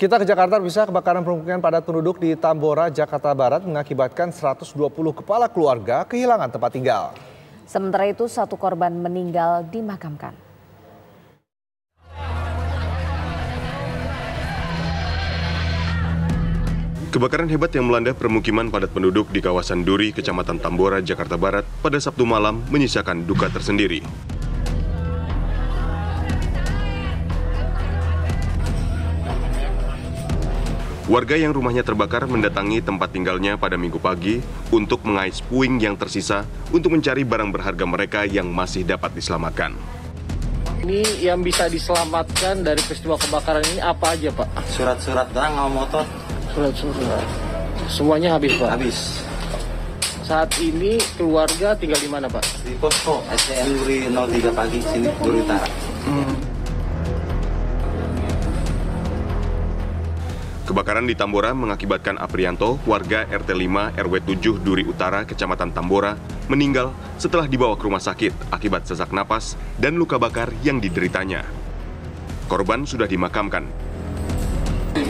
Kita ke Jakarta bisa kebakaran permukiman padat penduduk di Tambora, Jakarta Barat mengakibatkan 120 kepala keluarga kehilangan tempat tinggal. Sementara itu satu korban meninggal dimakamkan. Kebakaran hebat yang melanda permukiman padat penduduk di kawasan Duri, Kecamatan Tambora, Jakarta Barat pada Sabtu malam menyisakan duka tersendiri. Warga yang rumahnya terbakar mendatangi tempat tinggalnya pada minggu pagi untuk mengais puing yang tersisa untuk mencari barang berharga mereka yang masih dapat diselamatkan. Ini yang bisa diselamatkan dari peristiwa kebakaran ini apa aja, Pak? Surat-surat barang sama motor. Surat-surat. Semuanya habis, Pak? Habis. Saat ini keluarga tinggal di mana, Pak? Di posko SDN Duri 03 pagi sini, Duri Utara. Hmm. Kebakaran di Tambora mengakibatkan Aprianto, warga RT 5 RW 7 Duri Utara, Kecamatan Tambora, meninggal setelah dibawa ke rumah sakit akibat sesak napas dan luka bakar yang dideritanya. Korban sudah dimakamkan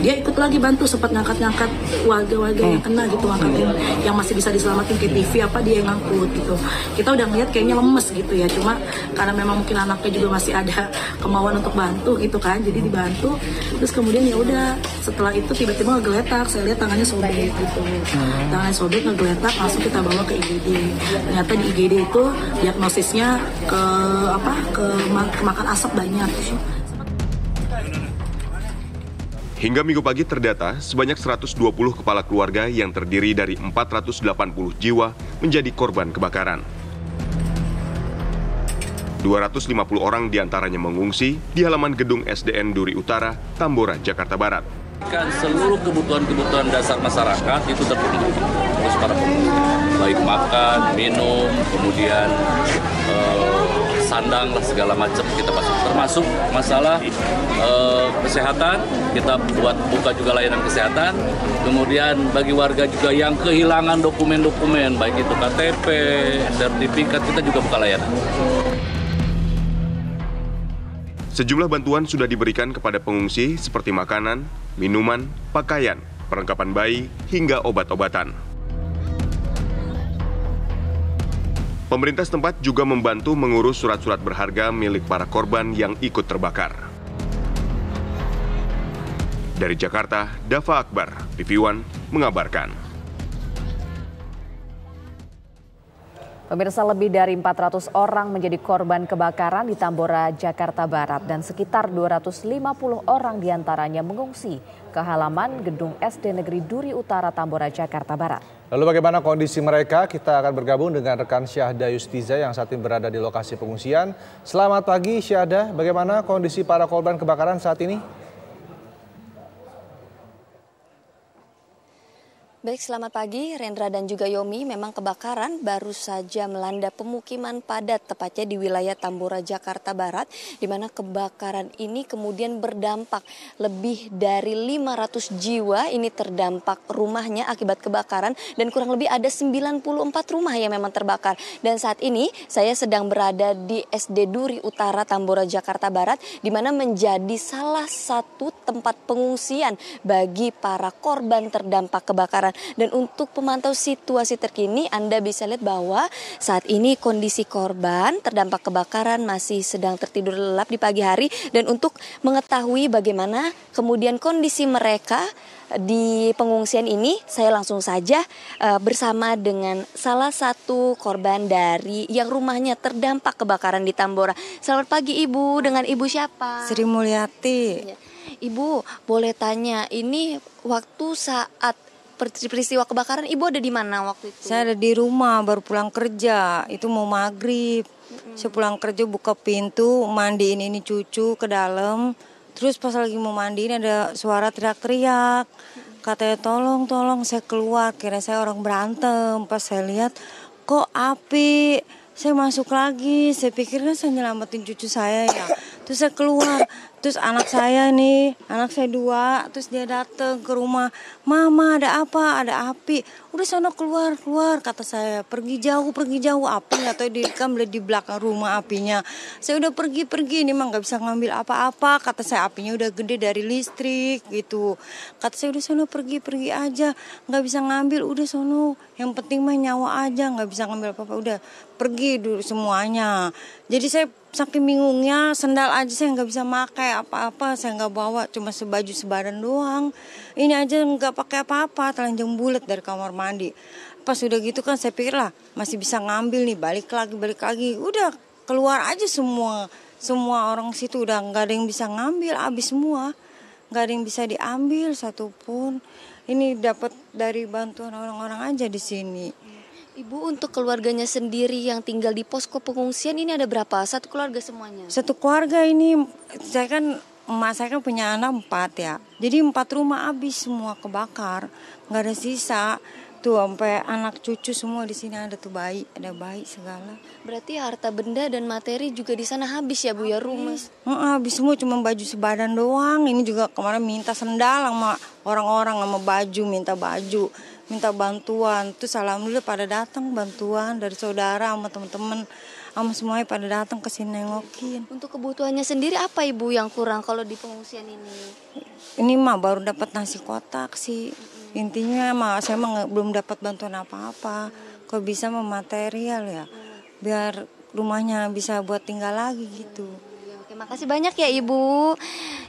dia ikut lagi bantu sempat ngangkat-ngangkat warga-warga yang hmm. kena gitu ngangkat hmm. yang masih bisa diselamatin ke TV apa dia yang ngangkut gitu kita udah ngeliat kayaknya lemes gitu ya cuma karena memang mungkin anaknya juga masih ada kemauan untuk bantu gitu kan jadi dibantu terus kemudian ya udah setelah itu tiba-tiba ngegeletak saya lihat tangannya sobek gitu hmm. tangannya sobek ngegeletak langsung kita bawa ke IGD ternyata di IGD itu diagnosisnya ke apa ke, ke makan asap banyak Hingga minggu pagi terdata sebanyak 120 kepala keluarga yang terdiri dari 480 jiwa menjadi korban kebakaran. 250 orang diantaranya mengungsi di halaman gedung SDN Duri Utara, Tambora, Jakarta Barat. Kan seluruh kebutuhan-kebutuhan dasar masyarakat itu terpenuhi terus para pengungsi, baik makan, minum, kemudian eh, sandang lah segala macam kita masuk, termasuk masalah eh, kesehatan, kita buat buka juga layanan kesehatan. Kemudian bagi warga juga yang kehilangan dokumen-dokumen, baik itu KTP, sertifikat, kita juga buka layanan. Sejumlah bantuan sudah diberikan kepada pengungsi seperti makanan, minuman, pakaian, perlengkapan bayi, hingga obat-obatan. Pemerintah setempat juga membantu mengurus surat-surat berharga milik para korban yang ikut terbakar. Dari Jakarta, Dafa Akbar, tv One mengabarkan. Pemirsa lebih dari 400 orang menjadi korban kebakaran di Tambora, Jakarta Barat dan sekitar 250 orang diantaranya mengungsi ke halaman gedung SD Negeri Duri Utara Tambora, Jakarta Barat. Lalu bagaimana kondisi mereka? Kita akan bergabung dengan rekan Syahda Yustiza yang saat ini berada di lokasi pengungsian. Selamat pagi Syahda, bagaimana kondisi para korban kebakaran saat ini? Baik, selamat pagi Rendra dan juga Yomi. Memang kebakaran baru saja melanda pemukiman padat tepatnya di wilayah Tambora Jakarta Barat di mana kebakaran ini kemudian berdampak lebih dari 500 jiwa ini terdampak rumahnya akibat kebakaran dan kurang lebih ada 94 rumah yang memang terbakar. Dan saat ini saya sedang berada di SD Duri Utara Tambora Jakarta Barat di mana menjadi salah satu tempat pengungsian bagi para korban terdampak kebakaran Lebaran. Dan untuk pemantau situasi terkini Anda bisa lihat bahwa saat ini kondisi korban terdampak kebakaran masih sedang tertidur lelap di pagi hari dan untuk mengetahui bagaimana kemudian kondisi mereka di pengungsian ini saya langsung saja eh, bersama dengan salah satu korban dari yang rumahnya terdampak kebakaran di Tambora. Selamat pagi Ibu, dengan Ibu siapa? Sri Mulyati. Iya. Ibu, boleh tanya, ini waktu saat peristiwa kebakaran ibu ada di mana waktu itu? Saya ada di rumah baru pulang kerja itu mau maghrib. Mm-hmm. Saya pulang kerja buka pintu mandiin ini cucu ke dalam. Terus pas lagi mau mandiin ada suara teriak-teriak. Mm-hmm. Katanya tolong tolong saya keluar kira saya orang berantem. Pas saya lihat kok api saya masuk lagi. Saya pikirnya kan saya nyelamatin cucu saya ya terus saya keluar terus anak saya nih anak saya dua terus dia datang ke rumah mama ada apa ada api udah sana keluar keluar kata saya pergi jauh pergi jauh api atau dia di kan di belakang rumah apinya saya udah pergi pergi ini mah nggak bisa ngambil apa-apa kata saya apinya udah gede dari listrik gitu kata saya udah sana pergi pergi aja nggak bisa ngambil udah sono yang penting mah nyawa aja nggak bisa ngambil apa-apa udah pergi dulu semuanya jadi saya saking bingungnya sendal aja saya nggak bisa pakai apa-apa saya nggak bawa cuma sebaju sebaran doang ini aja nggak pakai apa-apa telanjang bulat dari kamar mandi pas udah gitu kan saya pikir lah masih bisa ngambil nih balik lagi balik lagi udah keluar aja semua semua orang situ udah nggak ada yang bisa ngambil habis semua nggak ada yang bisa diambil satupun ini dapat dari bantuan orang-orang aja di sini Ibu untuk keluarganya sendiri yang tinggal di posko pengungsian ini ada berapa? Satu keluarga semuanya? Satu keluarga ini saya kan emak saya kan punya anak empat ya. Jadi empat rumah habis semua kebakar, nggak ada sisa. Tuh sampai anak cucu semua di sini ada tuh bayi, ada bayi segala. Berarti harta benda dan materi juga di sana habis ya bu habis. ya rumah? Uh, habis semua cuma baju sebadan doang. Ini juga kemarin minta sendal sama orang-orang sama baju, minta baju minta bantuan terus alhamdulillah pada datang bantuan dari saudara sama teman-teman sama semuanya pada datang ke sini nengokin untuk kebutuhannya sendiri apa ibu yang kurang kalau di pengungsian ini ini mah baru dapat nasi kotak sih hmm. intinya mah saya mah belum dapat bantuan apa-apa hmm. kok bisa mematerial ya hmm. biar rumahnya bisa buat tinggal lagi gitu Terima kasih banyak ya Ibu.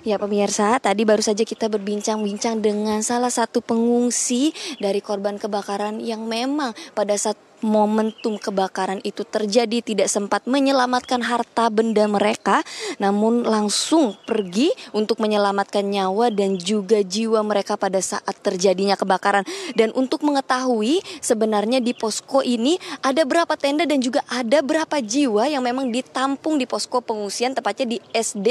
Ya pemirsa, tadi baru saja kita berbincang-bincang dengan salah satu pengungsi dari korban kebakaran yang memang pada saat momentum kebakaran itu terjadi tidak sempat menyelamatkan harta benda mereka namun langsung pergi untuk menyelamatkan nyawa dan juga jiwa mereka pada saat terjadinya kebakaran dan untuk mengetahui sebenarnya di posko ini ada berapa tenda dan juga ada berapa jiwa yang memang ditampung di posko pengungsian tepatnya di SD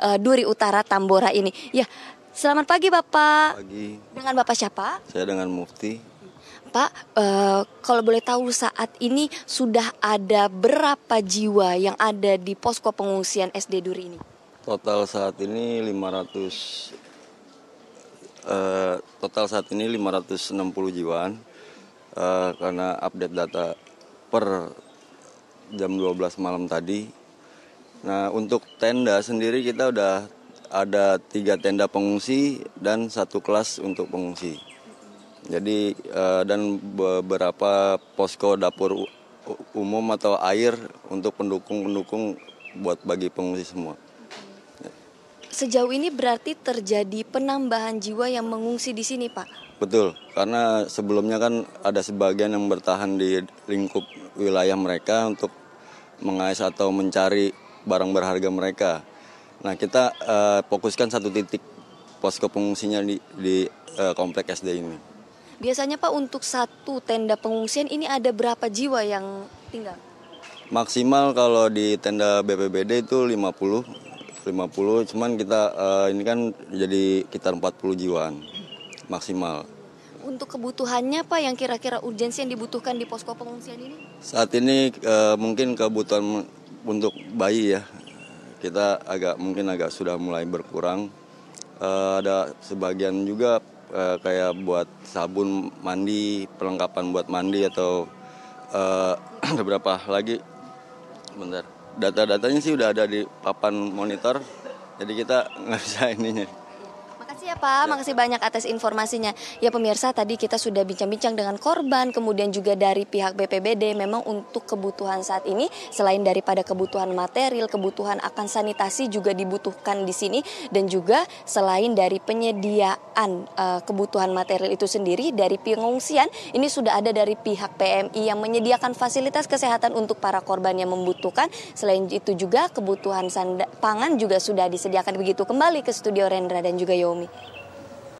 uh, eh, Duri Utara Tambora ini ya Selamat pagi Bapak. Pagi. Dengan Bapak siapa? Saya dengan Mufti. Pak, uh, kalau boleh tahu saat ini sudah ada berapa jiwa yang ada di posko pengungsian SD Duri ini? Total saat ini 500 Uh, eh, total saat ini 560 jiwa. uh, karena update data per jam 12 malam tadi. Nah, untuk tenda sendiri kita udah ada tiga tenda pengungsi dan satu kelas untuk pengungsi. Jadi eh, dan beberapa posko dapur umum atau air untuk pendukung-pendukung buat bagi pengungsi semua. Sejauh ini berarti terjadi penambahan jiwa yang mengungsi di sini, Pak. Betul, karena sebelumnya kan ada sebagian yang bertahan di lingkup wilayah mereka untuk mengais atau mencari barang berharga mereka. Nah, kita uh, fokuskan satu titik posko pengungsinya di, di uh, komplek SD ini. Biasanya Pak untuk satu tenda pengungsian ini ada berapa jiwa yang tinggal? Maksimal kalau di tenda BPBD itu 50 50 cuman kita uh, ini kan jadi kita 40 jiwaan maksimal. Untuk kebutuhannya Pak yang kira-kira urgensi yang dibutuhkan di posko pengungsian ini? Saat ini uh, mungkin kebutuhan untuk bayi ya. Kita agak mungkin agak sudah mulai berkurang. Uh, ada sebagian juga uh, kayak buat sabun mandi, perlengkapan buat mandi atau uh, berapa lagi? Bentar. Data-datanya sih udah ada di papan monitor. Jadi kita nggak bisa ininya ya iya, Pak, makasih banyak atas informasinya. Ya pemirsa, tadi kita sudah bincang-bincang dengan korban, kemudian juga dari pihak BPBD. Memang untuk kebutuhan saat ini, selain daripada kebutuhan material, kebutuhan akan sanitasi juga dibutuhkan di sini. Dan juga selain dari penyediaan uh, kebutuhan material itu sendiri, dari pengungsian ini sudah ada dari pihak PMI yang menyediakan fasilitas kesehatan untuk para korban yang membutuhkan. Selain itu juga kebutuhan pangan juga sudah disediakan begitu. Kembali ke studio Rendra dan juga Yomi.